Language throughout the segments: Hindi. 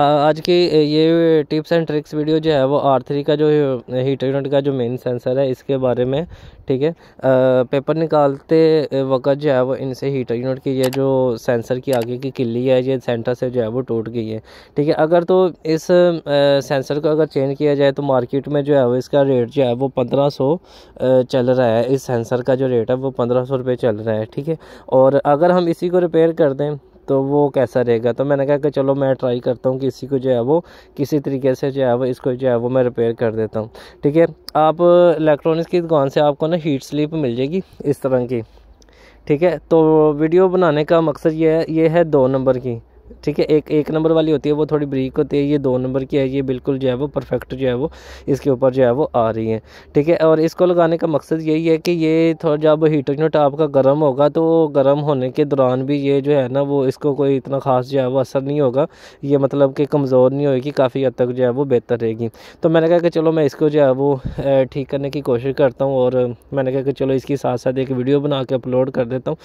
आज की ये टिप्स एंड ट्रिक्स वीडियो जो है वो आर थ्री का जो हीटर यूनिट का जो मेन सेंसर है इसके बारे में ठीक है पेपर निकालते वक्त जो है वो इनसे हीटर यूनिट की ये जो सेंसर की आगे की किल्ली है ये सेंटर से जो है वो टूट गई है ठीक है अगर तो इस सेंसर को अगर चेंज किया जाए तो मार्केट में जो है वो इसका रेट जो है वो पंद्रह सौ चल रहा है इस सेंसर का जो रेट है वो पंद्रह सौ रुपये चल रहा है ठीक है और अगर हम इसी को रिपेयर कर दें तो वो कैसा रहेगा तो मैंने कहा कि चलो मैं ट्राई करता हूँ कि इसी को जो है वो किसी तरीके से जो है वो इसको जो है वो मैं रिपेयर कर देता हूँ ठीक है आप इलेक्ट्रॉनिक्स की दुकान से आपको ना हीट स्लीप मिल जाएगी इस तरह की ठीक है तो वीडियो बनाने का मकसद ये है ये है दो नंबर की ठीक है एक एक नंबर वाली होती है वो थोड़ी ब्रीक होती है ये दो नंबर की है ये बिल्कुल जो है वो परफेक्ट जो है वो इसके ऊपर जो है वो आ रही है ठीक है और इसको लगाने का मकसद यही है कि ये थोड़ा जब हीटर जो टाप का गर्म होगा तो गर्म होने के दौरान भी ये जो है ना वो इसको कोई इतना ख़ास जो है वो असर नहीं होगा ये मतलब कि कमज़ोर नहीं होगी काफ़ी हद तक जो है वो बेहतर रहेगी तो मैंने कहा कि चलो मैं इसको जो है वो ठीक करने की कोशिश करता हूँ और मैंने कहा कि चलो इसके साथ साथ एक वीडियो बना के अपलोड कर देता हूँ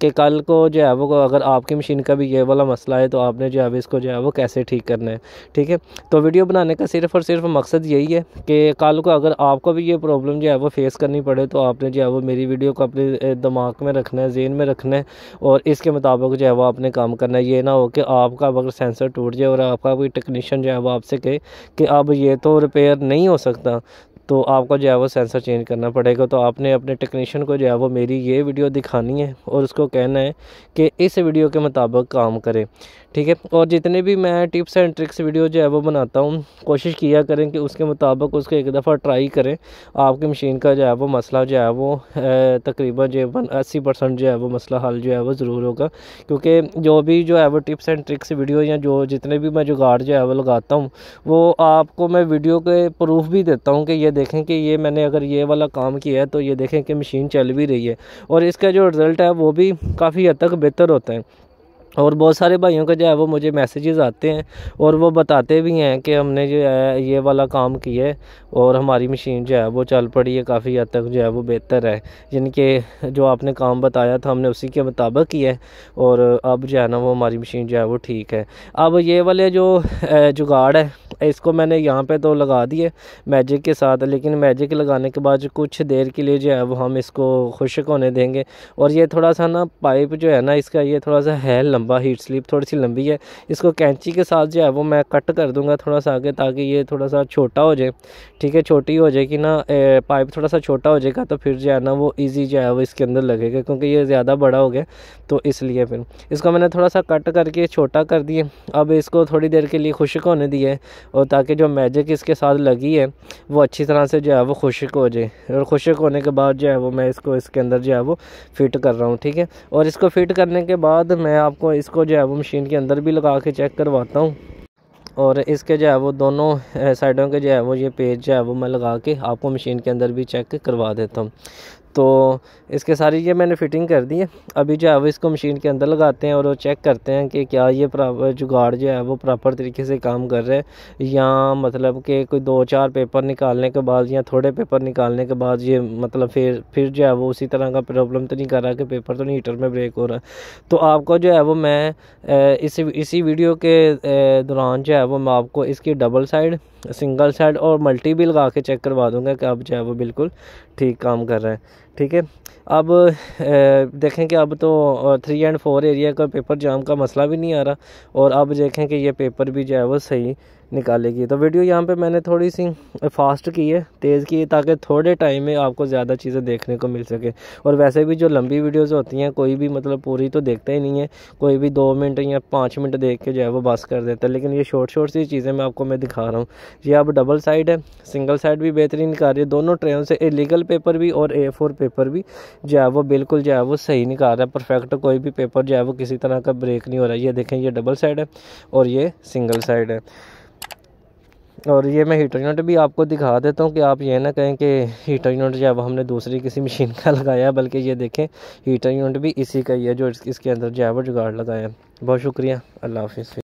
कि कल को जो है वो अगर आपकी मशीन का भी ये वाला मसला लाए तो आपने जो है इसको जो है वो कैसे ठीक करना है ठीक है तो वीडियो बनाने का सिर्फ और सिर्फ मकसद यही है कि कल को अगर आपको भी ये प्रॉब्लम जो है वो फेस करनी पड़े तो आपने जो है वो मेरी वीडियो को अपने दिमाग में रखना है जेन में रखना है और इसके मुताबिक जो है वो आपने काम करना है ये ना हो कि आपका अगर सेंसर टूट जाए और आपका कोई टेक्नीशियन जो है वो आपसे कहे कि अब ये तो रिपेयर नहीं हो सकता तो आपको जो है वो सेंसर चेंज करना पड़ेगा तो आपने अपने टेक्नीशियन को जो है वो मेरी ये वीडियो दिखानी है और उसको कहना है कि इस वीडियो के मुताबिक काम करें ठीक है और जितने भी मैं टिप्स एंड ट्रिक्स वीडियो जो है वो बनाता हूँ कोशिश किया करें कि उसके मुताबिक उसको एक दफ़ा ट्राई करें आपकी मशीन का जो है वो मसला जो है वो तकरीबन जो अस्सी परसेंट जो है वो मसला हल जो है वो ज़रूर होगा क्योंकि जो भी जो है वो टिप्स एंड ट्रिक्स वीडियो या जो जितने भी मैं जुगाड़ जो है वो लगाता हूँ वो आपको मैं वीडियो के प्रूफ भी देता हूँ कि ये देखें कि ये मैंने अगर ये वाला काम किया है तो ये देखें कि मशीन चल भी रही है और इसका जो रिज़ल्ट है वो भी काफ़ी हद तक बेहतर होता है और बहुत सारे भाइयों का जो है वो मुझे मैसेजेस आते हैं और वो बताते भी हैं कि हमने जो है ये वाला काम किया है और हमारी मशीन जो है वो चल पड़ी है काफ़ी हद तक जो है वो बेहतर है जिनके जो आपने काम बताया था हमने उसी के मुताबिक किया है और अब जो है ना वो हमारी मशीन जो है वो ठीक है अब ये वाले जो जुगाड़ है इसको मैंने यहाँ पे तो लगा दिए मैजिक के साथ लेकिन मैजिक लगाने के बाद कुछ देर के लिए जो है वो हम इसको खुशक होने देंगे और ये थोड़ा सा ना पाइप जो है ना इसका ये थोड़ा सा है लंबा हीट स्लीप थोड़ी सी लंबी है इसको कैंची के साथ जो है वो मैं कट कर दूँगा थोड़ा सा आगे ताकि ये थोड़ा सा छोटा हो जाए ठीक है छोटी हो जाएगी ना पाइप थोड़ा सा छोटा हो जाएगा तो फिर जो है ना वो ईजी जो है वो इसके अंदर लगेगा क्योंकि ये ज़्यादा बड़ा हो गया तो इसलिए फिर इसको मैंने थोड़ा सा कट करके छोटा कर दिए अब इसको थोड़ी देर के लिए खुशक होने दिए और ताकि जो मैजिक इसके साथ लगी है वो अच्छी तरह से जो है वो खुशक हो जाए और खुशक होने के बाद जो है वो मैं इसको इसके अंदर जो है वो फिट कर रहा हूँ ठीक है और इसको फिट करने के बाद मैं आपको इसको जो है वो मशीन के अंदर भी लगा के चेक करवाता हूँ और इसके जो है वो दोनों साइडों के जो है वो ये पेज जो है वो मैं लगा के आपको मशीन के अंदर भी चेक करवा देता हूँ तो इसके सारी ये मैंने फ़िटिंग कर दी है अभी जो है वो इसको मशीन के अंदर लगाते हैं और वो चेक करते हैं कि क्या ये प्रॉपर जुगाड़ जो है वो प्रॉपर तरीके से काम कर रहे हैं या मतलब कि कोई दो चार पेपर निकालने के बाद या थोड़े पेपर निकालने के बाद ये मतलब फिर फिर जो है वो उसी तरह का प्रॉब्लम तो नहीं कर रहा कि पेपर तो नहीं हीटर में ब्रेक हो रहा तो आपको जो है वो मैं इसी इसी वीडियो के दौरान जो है वो मैं आपको इसकी डबल साइड सिंगल साइड और मल्टी भी लगा के चेक करवा दूंगा कि अब जो है वो बिल्कुल ठीक काम कर रहा है ठीक है अब देखें कि अब तो थ्री एंड फोर एरिया का पेपर जाम का मसला भी नहीं आ रहा और अब देखें कि ये पेपर भी जो है वो सही निकालेगी तो वीडियो यहाँ पे मैंने थोड़ी सी फास्ट की है तेज़ की है ताकि थोड़े टाइम में आपको ज़्यादा चीज़ें देखने को मिल सके और वैसे भी जो लंबी वीडियोस होती हैं कोई भी मतलब पूरी तो देखते ही नहीं है कोई भी दो मिनट या पाँच मिनट देख के जो है वो बस कर देता है लेकिन ये शॉर्ट शॉर्ट सी चीज़ें मैं आपको मैं दिखा रहा हूँ ये हाँ, अब डबल साइड है सिंगल साइड भी बेहतरीन निकाल रही है दोनों ट्रेनों से ए लीगल पेपर भी और ए फोर पेपर भी जो है वो बिल्कुल जो है वो सही निकाल रहा है परफेक्ट कोई भी पेपर जो है वो किसी तरह का ब्रेक नहीं हो रहा है ये देखें ये डबल साइड है और ये सिंगल साइड है और ये मैं हीटर यूनिट भी आपको दिखा देता हूँ कि आप ये ना कहें कि हीटर यूनिट जब हमने दूसरी किसी मशीन का लगाया बल्कि ये देखें हीटर यूनिट भी इसी का ही है जो इसके अंदर जो है वो जुगाड़ लगाया बहुत शुक्रिया अल्लाह हाफिज़